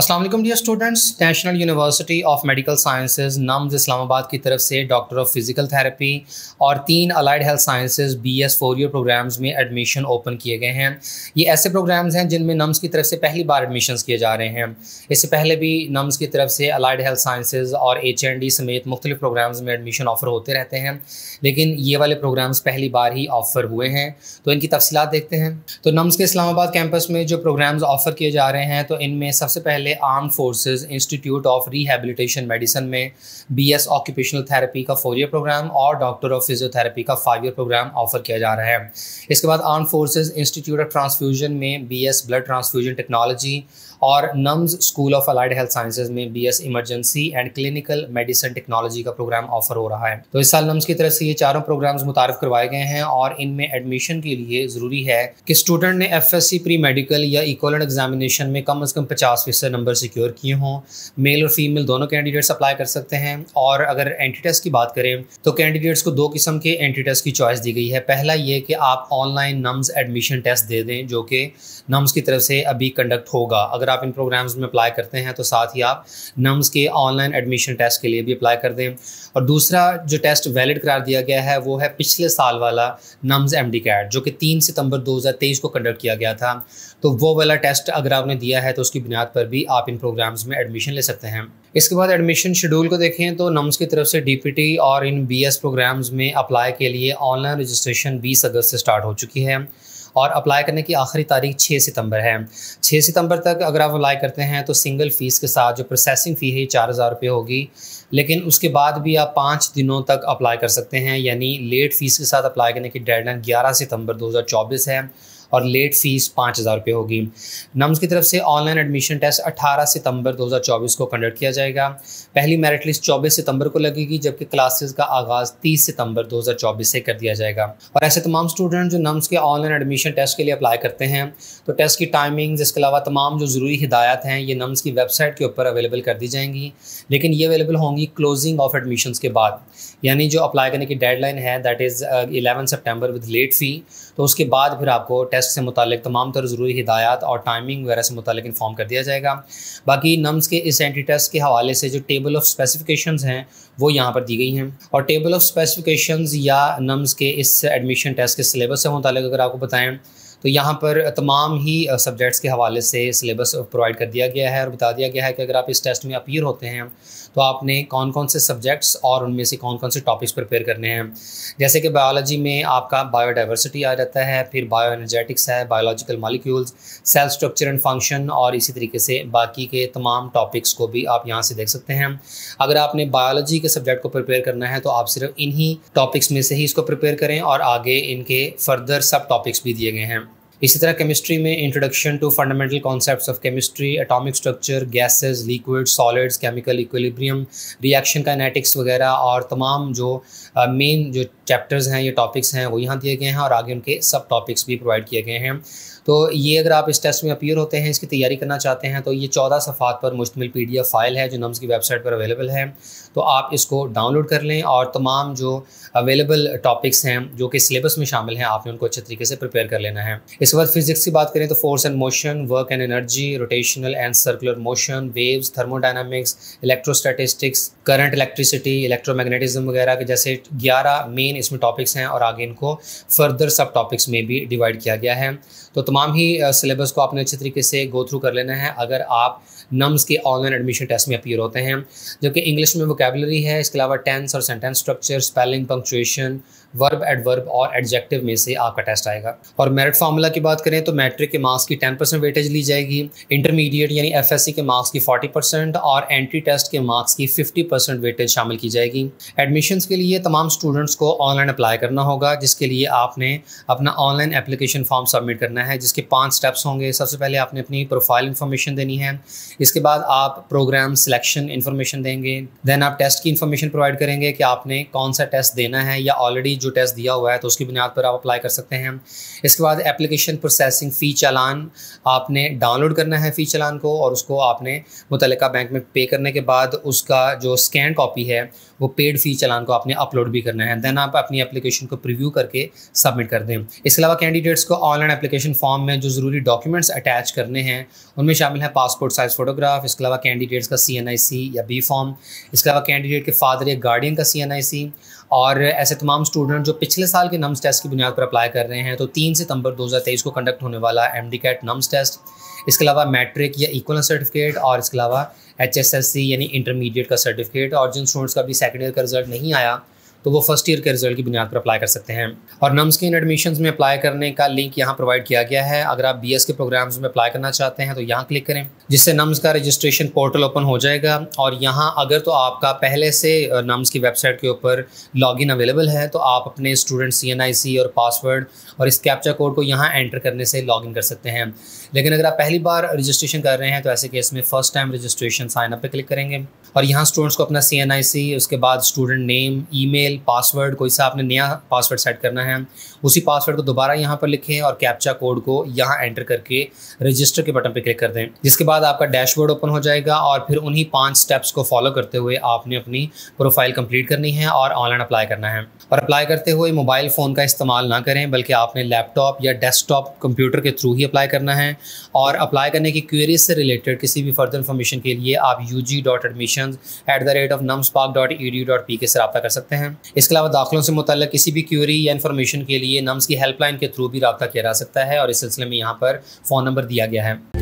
Aslam dear students national university of medical sciences NUMS Islamabad की तरफ से डॉक्टर ऑफ फिजिकल थेरेपी और तीन allied health sciences B S four year programmes में admission open किए गए हैं ये ऐसे प्रोग्राम्स हैं जिनमें नम्स की तरफ से पहली बार एडमिशन किए जा रहे हैं इससे पहले भी नम्स की तरफ से अलाइड हेल्थ साइंसेज और एच एंड डी समेत मुख्तलिफ प्रोग्राम्स में एडमिशन ऑफर होते रहते हैं लेकिन ये वाले प्रोग्राम्स पहली बार ही ऑफर हुए हैं तो इनकी तफसीत देखते हैं तो नम्स के इस्लामाबाद कैंपस में जो प्रोग्राम्स ऑफर किए जा रहे हैं तो इनमें सबसे पहले पहले arm forces institute of rehabilitation medicine में बीएस ऑक्यूपेशनल थेरेपी का फोर ईयर प्रोग्राम और डॉक्टर ऑफ फिजियोथेरेपी का फाइव ईयर प्रोग्राम ऑफर किया जा रहा है इसके बाद arm forces institute of transfusion में बी ब्लड ट्रांसफ्यूजन टेक्नोलॉजी और NUMS school of allied health sciences में B S emergency and clinical medicine technology का प्रोग्राम ऑफर हो रहा है तो इस साल नम्स की तरफ से ये चारों प्रोग्राम्स मुतारफ करवाए गए हैं और इनमें एडमिशन के लिए ज़रूरी है कि स्टूडेंट ने F S C pre medical या इक्वल एग्जामिनेशन में कम अज़ कम पचास फीसद नंबर सिक्योर किए हों मेल और फीमेल दोनों कैंडिडेट्स अप्लाई कर सकते हैं और अगर एंट्री टेस्ट की बात करें तो कैंडिडेट्स को दो किस्म के एंट्री टेस्ट की चॉइस दी गई है पहला ये कि आप ऑनलाइन नम्स एडमिशन टेस्ट दे दें जो कि नम्स की तरफ से अभी कंडक्ट होगा अगर आप इन प्रोग्राम्स में अप्लाई करते हैं तो साथ ही आप नम्स के ऑनलाइन एडमिशन टेस्ट के लिए भी अप्लाई कर दें और दूसरा जो टेस्ट वैलिड करार दिया गया है वो है पिछले साल वाला नम्स एम डी कैट जो कि तीन सितंबर 2023 को कंडक्ट किया गया था तो वो वाला टेस्ट अगर आपने दिया है तो उसकी बुनियाद पर भी आप इन प्रोग्राम्स में एडमिशन ले सकते हैं इसके बाद एडमिशन शेड्यूल को देखें तो नम्स की तरफ से डीपीटी और इन बीएस प्रोग्राम्स में अप्लाई के लिए ऑनलाइन रजिस्ट्रेशन 20 अगस्त से स्टार्ट हो चुकी है और अप्लाई करने की आखिरी तारीख छः सितंबर है छः सितंबर तक अगर आप अप्लाई करते हैं तो सिंगल फ़ीस के साथ जो प्रोसेसिंग फ़ी है चार हज़ार रुपये होगी लेकिन उसके बाद भी आप पाँच दिनों तक अप्लाई कर सकते हैं यानी लेट फ़ीस के साथ अप्लाई करने की डेडलाइन ग्यारह सितंबर दो है और लेट फीस पाँच हज़ार रुपये होगी नम्स की तरफ से ऑनलाइन एडमिशन टेस्ट अट्ठारह सितंबर 2024 को कंडक्ट किया जाएगा पहली मेरिट लिस्ट चौबीस सितंबर को लगेगी जबकि क्लासेस का आगाज़ तीस सितंबर 2024 से कर दिया जाएगा और ऐसे तमाम स्टूडेंट जो नम्स के ऑनलाइन एडमिशन टेस्ट के लिए अप्लाई करते हैं तो टेस्ट की टाइमिंग्स इसके अलावा तमाम जो ज़रूरी हिदायत हैं ये नम्स की वेबसाइट के ऊपर अवेलेबल कर दी जाएंगी लेकिन ये अवेलेबल होंगी क्लोजिंग ऑफ एडमिशन के बाद यानी जो अप्लाई करने की डेडलाइन है that is eleven September with late fee तो उसके बाद फिर आपको टेस्ट से मुतलिक तमाम तर ज़रूरी हिदायत और टाइमिंग वगैरह से मुतल इन्फॉर्म कर दिया जाएगा बाकी नम्स के इस एंटी टेस्ट के हवाले से जो टेबल ऑफ स्पेसिफिकेशन हैं वो यहाँ पर दी गई हैं और टेबल ऑफ स्पेसिफिकेशन या नम्स के इस एडमिशन टेस्ट के सिलेबस से मुतल अगर आपको बताएँ तो यहाँ पर तमाम ही सब्जेक्ट्स के हवाले से सिलेबस प्रोवाइड कर दिया गया है और बता दिया गया है कि अगर आप इस टेस्ट में अपीयर होते हैं तो आपने कौन कौन से सब्जेक्ट्स और उनमें से कौन कौन से टॉपिक्स प्रिपेयर करने हैं जैसे कि बायोलॉजी में आपका बायोडाइवर्सिटी आ जाता है फिर बायो एनर्जेटिक्स है biological molecules cell structure and function और इसी तरीके से बाकी के तमाम टॉपिक्स को भी आप यहाँ से देख सकते हैं अगर आपने बायोलॉजी के सब्जेक्ट को प्रिपेयर करना है तो आप सिर्फ इन्हीं टॉपिक्स में से ही इसको प्रिपेयर करें और आगे इनके फर्दर सब टॉपिक्स भी दिए गए हैं इसी तरह केमिस्ट्री में introduction to fundamental concepts of chemistry atomic structure gases liquid solids chemical equilibrium reaction kinetics वगैरह और तमाम जो मेन uh, जो चैप्टर्स हैं ये टॉपिक्स हैं वो यहाँ दिए गए हैं और आगे उनके सब टॉपिक्स भी प्रोवाइड किए गए हैं तो ये अगर आप इस टेस्ट में अपीयर होते हैं इसकी तैयारी करना चाहते हैं तो ये चौदह सफ़ात पर मुश्तमिल पी डी एफ फाइल है जो नम्स की वेबसाइट पर अवेलेबल है तो आप इसको डाउनलोड कर लें और तमाम जो अवेलेबल टॉपिक्स हैं जो कि सिलेबस में शामिल हैं आपने उनको अच्छे तरीके से प्रिपेयर कर लेना है इसके बाद फिजिक्स की बात करें तो force and motion work and energy rotational and circular motion waves thermodynamics electrostatistics current electricity electromagnetism वगैरह के जैसे 11 मेन इसमें टॉपिक्स हैं और आगे इनको फर्दर सब टॉपिक्स में भी डिवाइड किया गया है तो तमाम ही सिलेबस को आपने अच्छे तरीके से गो थ्रू कर लेना है अगर आप नम्स के ऑनलाइन एडमिशन टेस्ट में अपीयर होते हैं जबकि इंग्लिश में वोकेबलरी है इसके अलावा टेंस और sentence structure spelling punctuation verb adverb और एडजेक्टिव में से आपका टेस्ट आएगा और मेरिट फार्मूला की बात करें तो मैट्रिक के मार्क्स की टेन परसेंट वेटेज ली जाएगी इंटरमीडिएट यानी एफ के मार्क्स की फोर्टी परसेंट और एंट्री टेस्ट के मार्क्स की फिफ्टी परसेंट वेटेज शामिल की जाएगी एडमिशन्स के लिए तमाम स्टूडेंट्स को ऑनलाइन अप्लाई करना होगा जिसके लिए आपने अपना ऑनलाइन एप्लीकेशन फॉर्म सबमिट करना है जिसके पाँच स्टेप्स होंगे सबसे पहले आपने अपनी प्रोफाइल इन्फॉर्मेशन देनी है इसके बाद आप प्रोग्राम सिलेक्शन इन्फॉर्मेशन देंगे देन आप टेस्ट की इन्फॉर्मेशन प्रोवाइड करेंगे कि आपने कौन सा टेस्ट देना है या ऑलरेडी जो टेस्ट दिया हुआ है तो उसकी बुनियाद पर आप अप्लाई कर सकते हैं इसके बाद एप्लीकेशन प्रोसेसिंग फ़ी चालान आपने डाउनलोड करना है फ़ी चालान को और उसको आपने मुतल बैंक में पे करने के बाद उसका जो स्कैन कॉपी है वो पेड फ़ी चालान को आपने अपलोड भी करना है देन आप अपनी एप्लीकेशन को प्रिव्यू करके सबमिट कर दें इसके अलावा कैंडिडेट्स को ऑनलाइन एप्लीकेशन फॉर्म में जो ज़रूरी डॉक्यूमेंट्स अटैच करने हैं उनमें शामिल है पासपोर्ट साइज़ फ़ोटोग्राफ इसके अलावा कैंडिडेट्स का सी या बी फॉर्म इसके अलावा कैंडिडेट के फादर या गार्डियन का सी और ऐसे तमाम स्टूडेंट जो पिछले साल के नम्स टेस्ट की बुनियाद पर अप्लाई कर रहे हैं तो तीन सितंबर 2023 को कंडक्ट होने वाला M D CAT NUMS test इसके अलावा मैट्रिक या इक्वल सर्टिफिकेट और इसके अलावा एच एस एस सी यानी इंटरमीडिएट का सर्टिफिकेट और जिन स्टूडेंट्स का भी सेकेंड ईयर का रिजल्ट नहीं आया तो वो फर्स्ट ईयर के रिजल्ट की बुनियाद पर अप्लाई कर सकते हैं और नम्स के इन एडमिशन में अप्लाई करने का लिंक यहाँ प्रोवाइड किया गया है अगर आप बी के प्रोग्राम्स में अप्लाई करना चाहते हैं तो यहाँ क्लिक करें जिससे नम्स का रजिस्ट्रेशन पोर्टल ओपन हो जाएगा और यहाँ अगर तो आपका पहले से नम्स की वेबसाइट के ऊपर लॉगिन अवेलेबल है तो आप अपने स्टूडेंट सी और पासवर्ड और इस कैप्चा कोड को यहाँ एंटर करने से लॉगिन कर सकते हैं लेकिन अगर आप पहली बार रजिस्ट्रेशन कर रहे हैं तो ऐसे केस में फर्स्ट टाइम रजिस्ट्रेशन साइनअप पर क्लिक करेंगे और यहाँ स्टूडेंट्स को अपना सी उसके बाद student name E email password कोई सा आपने नया पासवर्ड सेट करना है उसी पासवर्ड को दोबारा यहाँ पर लिखें और कैप्चा कोड को यहाँ एंटर करके रजिस्टर के बटन पर क्लिक कर दें जिसके बाद आपका डैशबोर्ड ओपन हो जाएगा और फिर उन्हीं पाँच स्टेप्स को फॉलो करते हुए आपने अपनी प्रोफाइल कंप्लीट करनी है और ऑनलाइन अप्लाई करना है और अप्लाई करते हुए मोबाइल फ़ोन का इस्तेमाल ना करें बल्कि आपने लैपटॉप या डेस्कटॉप कंप्यूटर के थ्रू ही अप्लाई करना है और अप्लाई करने की क्वेरीज से रिलेटेड किसी भी फर्दर इन्फॉर्मेशन के लिए आप U G dot admission at the rate of NUMS pak dot E D dot P K से रबा कर सकते हैं इसके अलावा दाखिलों से मुतल किसी भी क्यूरी या इन्फॉर्मेशन के लिए नम्स की हेल्पलाइन के थ्रू भी रबा किया जा सकता है और इस सिलसिले में यहाँ पर फ़ोन नंबर दिया गया है